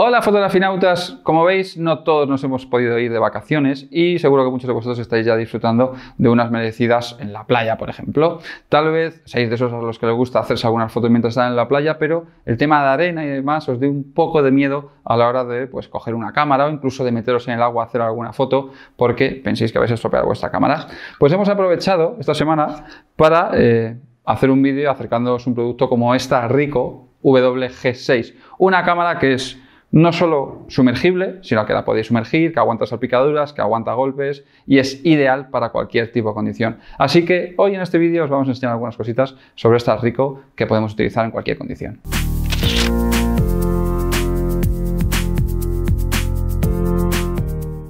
Hola fotografinautas, como veis no todos nos hemos podido ir de vacaciones y seguro que muchos de vosotros estáis ya disfrutando de unas merecidas en la playa, por ejemplo. Tal vez seáis de esos a los que les gusta hacerse algunas fotos mientras están en la playa, pero el tema de arena y demás os dé un poco de miedo a la hora de pues, coger una cámara o incluso de meteros en el agua a hacer alguna foto porque penséis que habéis estropeado vuestra cámara. Pues hemos aprovechado esta semana para eh, hacer un vídeo acercándoos un producto como esta Rico WG6, una cámara que es no solo sumergible, sino que la podéis sumergir, que aguanta salpicaduras, que aguanta golpes y es ideal para cualquier tipo de condición. Así que hoy en este vídeo os vamos a enseñar algunas cositas sobre esta Rico que podemos utilizar en cualquier condición.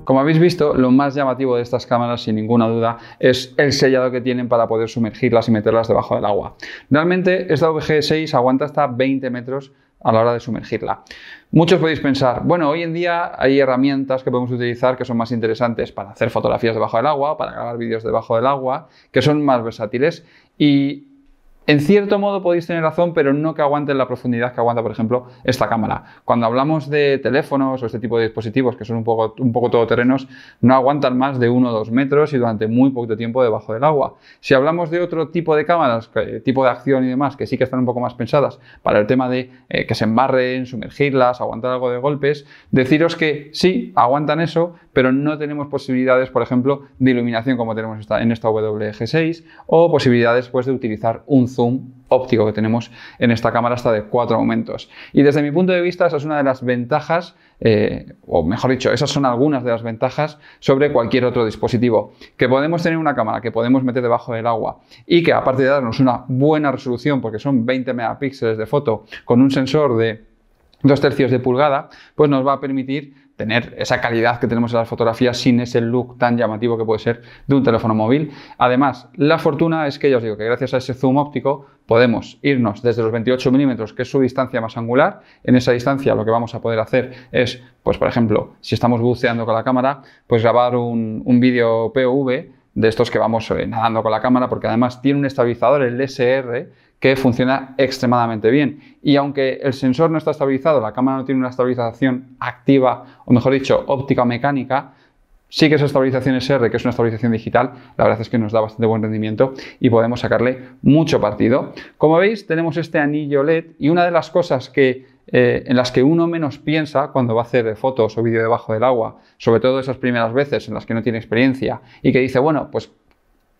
Como habéis visto, lo más llamativo de estas cámaras, sin ninguna duda, es el sellado que tienen para poder sumergirlas y meterlas debajo del agua. Realmente, esta VG6 aguanta hasta 20 metros a la hora de sumergirla. Muchos podéis pensar, bueno, hoy en día hay herramientas que podemos utilizar que son más interesantes para hacer fotografías debajo del agua, para grabar vídeos debajo del agua, que son más versátiles y en cierto modo podéis tener razón, pero no que aguanten la profundidad que aguanta, por ejemplo, esta cámara. Cuando hablamos de teléfonos o este tipo de dispositivos que son un poco, un poco todoterrenos, no aguantan más de 1 o 2 metros y durante muy poco tiempo debajo del agua. Si hablamos de otro tipo de cámaras, tipo de acción y demás, que sí que están un poco más pensadas para el tema de eh, que se embarren, sumergirlas, aguantar algo de golpes, deciros que sí, aguantan eso, pero no tenemos posibilidades, por ejemplo, de iluminación como tenemos en esta WG6 o posibilidades pues, de utilizar un zoom óptico que tenemos en esta cámara hasta de cuatro aumentos. Y desde mi punto de vista, esa es una de las ventajas, eh, o mejor dicho, esas son algunas de las ventajas sobre cualquier otro dispositivo. Que podemos tener una cámara que podemos meter debajo del agua y que aparte de darnos una buena resolución, porque son 20 megapíxeles de foto con un sensor de dos tercios de pulgada, pues nos va a permitir tener esa calidad que tenemos en las fotografías sin ese look tan llamativo que puede ser de un teléfono móvil. Además, la fortuna es que ya os digo que gracias a ese zoom óptico podemos irnos desde los 28 milímetros, que es su distancia más angular. En esa distancia lo que vamos a poder hacer es, pues por ejemplo, si estamos buceando con la cámara, pues grabar un, un vídeo POV de estos que vamos eh, nadando con la cámara, porque además tiene un estabilizador, el SR, que funciona extremadamente bien. Y aunque el sensor no está estabilizado, la cámara no tiene una estabilización activa, o mejor dicho, óptica o mecánica, sí que esa estabilización SR, que es una estabilización digital, la verdad es que nos da bastante buen rendimiento y podemos sacarle mucho partido. Como veis, tenemos este anillo LED y una de las cosas que eh, en las que uno menos piensa cuando va a hacer fotos o vídeo debajo del agua, sobre todo esas primeras veces en las que no tiene experiencia y que dice, bueno, pues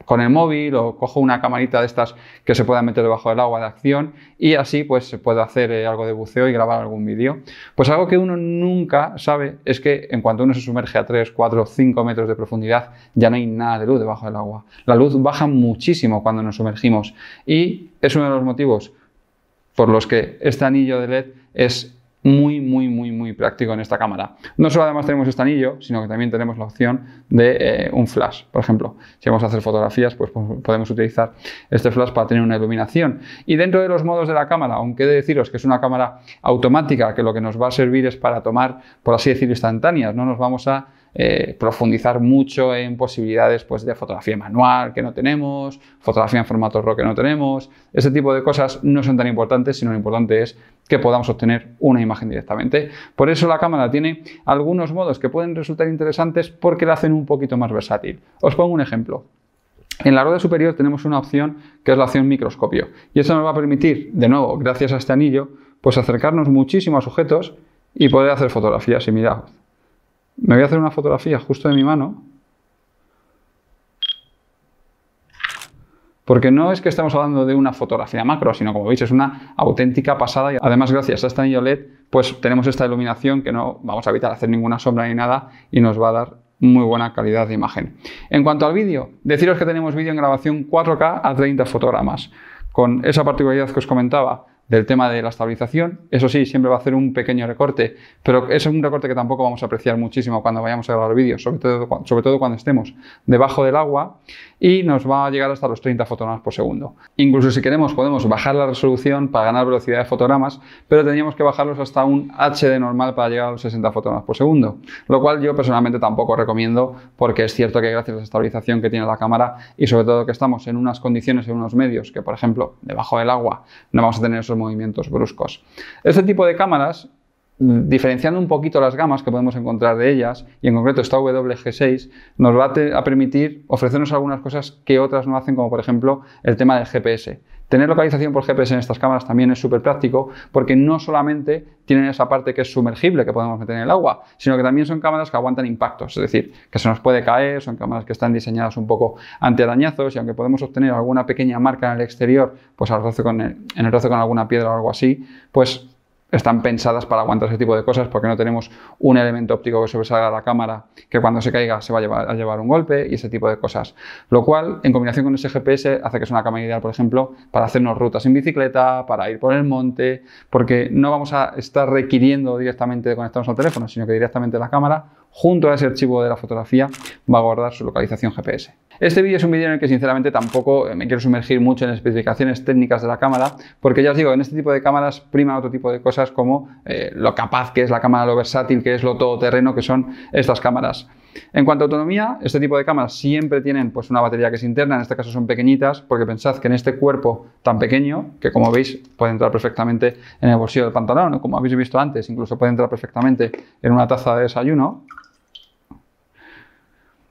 con el móvil o cojo una camarita de estas que se pueda meter debajo del agua de acción y así pues se puede hacer eh, algo de buceo y grabar algún vídeo. Pues algo que uno nunca sabe es que en cuanto uno se sumerge a 3, 4, 5 metros de profundidad ya no hay nada de luz debajo del agua. La luz baja muchísimo cuando nos sumergimos y es uno de los motivos por los que este anillo de LED es muy, muy, muy, muy práctico en esta cámara. No solo además tenemos este anillo, sino que también tenemos la opción de eh, un flash. Por ejemplo, si vamos a hacer fotografías, pues podemos utilizar este flash para tener una iluminación. Y dentro de los modos de la cámara, aunque he de deciros que es una cámara automática, que lo que nos va a servir es para tomar, por así decir, instantáneas, no nos vamos a eh, profundizar mucho en posibilidades pues, de fotografía manual que no tenemos, fotografía en formato RAW que no tenemos. Ese tipo de cosas no son tan importantes, sino lo importante es que podamos obtener una imagen directamente. Por eso la cámara tiene algunos modos que pueden resultar interesantes porque la hacen un poquito más versátil. Os pongo un ejemplo. En la rueda superior tenemos una opción que es la opción microscopio y eso nos va a permitir, de nuevo, gracias a este anillo, pues acercarnos muchísimo a sujetos y poder hacer fotografías. Y mirad, me voy a hacer una fotografía justo de mi mano. Porque no es que estamos hablando de una fotografía macro, sino como veis es una auténtica pasada. Y además, gracias a esta anillo pues tenemos esta iluminación que no vamos a evitar hacer ninguna sombra ni nada y nos va a dar muy buena calidad de imagen. En cuanto al vídeo, deciros que tenemos vídeo en grabación 4K a 30 fotogramas. Con esa particularidad que os comentaba, del tema de la estabilización. Eso sí, siempre va a hacer un pequeño recorte, pero es un recorte que tampoco vamos a apreciar muchísimo cuando vayamos a grabar vídeos, sobre todo, sobre todo cuando estemos debajo del agua y nos va a llegar hasta los 30 fotogramas por segundo. Incluso si queremos podemos bajar la resolución para ganar velocidad de fotogramas, pero tendríamos que bajarlos hasta un HD normal para llegar a los 60 fotogramas por segundo, lo cual yo personalmente tampoco recomiendo porque es cierto que gracias a la estabilización que tiene la cámara y sobre todo que estamos en unas condiciones, en unos medios que por ejemplo debajo del agua no vamos a tener esos movimientos bruscos. Este tipo de cámaras, mm, diferenciando un poquito las gamas que podemos encontrar de ellas, y en concreto esta WG6, nos va a, permitir ofrecernos algunas cosas que otras no hacen, como por ejemplo el tema del GPS. Tener localización por GPS en estas cámaras también es súper práctico porque no solamente tienen esa parte que es sumergible que podemos meter en el agua, sino que también son cámaras que aguantan impactos, es decir, que se nos puede caer, son cámaras que están diseñadas un poco ante dañazos y aunque podemos obtener alguna pequeña marca en el exterior, pues al con el, en el roce con alguna piedra o algo así, pues están pensadas para aguantar ese tipo de cosas porque no tenemos un elemento óptico que sobresalga la cámara que cuando se caiga se va a llevar, un golpe y ese tipo de cosas. Lo cual, en combinación con ese GPS, hace que es una cámara ideal, por ejemplo, para hacernos rutas en bicicleta, para ir por el monte, porque no vamos a estar requiriendo directamente de conectarnos al teléfono, sino que directamente la cámara, junto a ese archivo de la fotografía, va a guardar su localización GPS. Este vídeo es un vídeo en el que sinceramente tampoco eh, me quiero sumergir mucho en especificaciones técnicas de la cámara, porque ya os digo, en este tipo de cámaras prima otro tipo de cosas como eh, lo capaz que es la cámara, lo versátil que es, lo todoterreno que son estas cámaras. En cuanto a autonomía, este tipo de cámaras siempre tienen pues, una batería que es interna, en este caso son pequeñitas, porque pensad que en este cuerpo tan pequeño, que como veis puede entrar perfectamente en el bolsillo del pantalón, o como habéis visto antes, incluso puede entrar perfectamente en una taza de desayuno,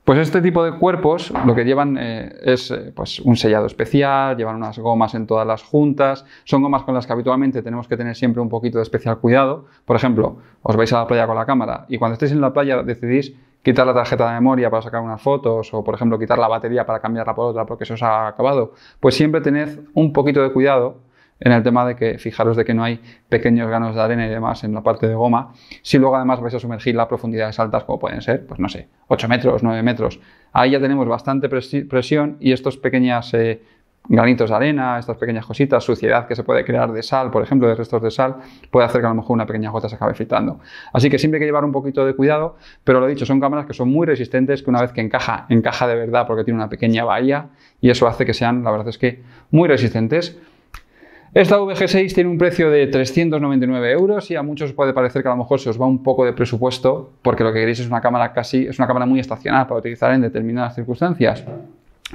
pues este tipo de cuerpos lo que llevan eh, es eh, pues, un sellado especial, llevan unas gomas en todas las juntas, son gomas con las que habitualmente tenemos que tener siempre un poquito de especial cuidado. Por ejemplo, os vais a la playa con la cámara y cuando estéis en la playa decidís quitar la tarjeta de memoria para sacar unas fotos o por ejemplo quitar la batería para cambiarla por otra porque se os ha acabado, pues siempre tened un poquito de cuidado en el tema de que fijaros de que no hay pequeños granos de arena y demás en la parte de goma, si luego además vais a sumergir a profundidades altas como pueden ser, pues no sé, 8 metros, 9 metros, ahí ya tenemos bastante presión y estos pequeños eh, granitos de arena, estas pequeñas cositas, suciedad que se puede crear de sal, por ejemplo, de restos de sal, puede hacer que a lo mejor una pequeña gota se acabe filtrando. Así que siempre hay que llevar un poquito de cuidado, pero lo dicho, son cámaras que son muy resistentes, que una vez que encaja, encaja de verdad porque tiene una pequeña bahía y eso hace que sean, la verdad es que, muy resistentes. Esta VG6 tiene un precio de 399 euros y a muchos puede parecer que a lo mejor se os va un poco de presupuesto porque lo que queréis es una cámara casi, es una cámara muy estacional para utilizar en determinadas circunstancias.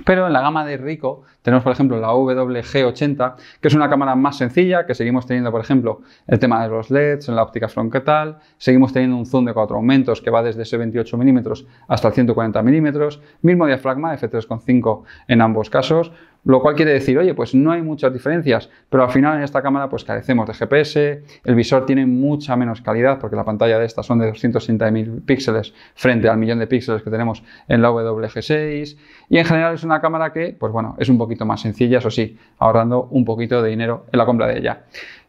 Pero en la gama de Rico tenemos, por ejemplo, la WG80, que es una cámara más sencilla, que seguimos teniendo, por ejemplo, el tema de los LEDs en la óptica frontal, seguimos teniendo un zoom de 4 aumentos que va desde ese 28 mm hasta el 140 mm, mismo diafragma f3.5 en ambos casos, lo cual quiere decir, oye, pues no hay muchas diferencias, pero al final en esta cámara pues carecemos de GPS, el visor tiene mucha menos calidad porque la pantalla de esta son de 260.000 píxeles frente al millón de píxeles que tenemos en la WG6 y en general es una cámara que, pues bueno, es un poquito más sencilla, eso sí, ahorrando un poquito de dinero en la compra de ella.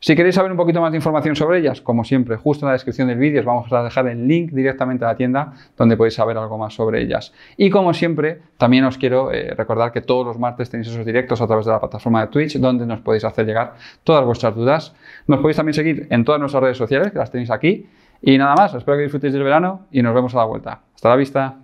Si queréis saber un poquito más de información sobre ellas, como siempre, justo en la descripción del vídeo os vamos a dejar el link directamente a la tienda donde podéis saber algo más sobre ellas. Y como siempre, también os quiero eh, recordar que todos los martes tenéis esos directos a través de la plataforma de Twitch donde nos podéis hacer llegar todas vuestras dudas. Nos podéis también seguir en todas nuestras redes sociales, que las tenéis aquí. Y nada más, espero que disfrutéis del verano y nos vemos a la vuelta. Hasta la vista.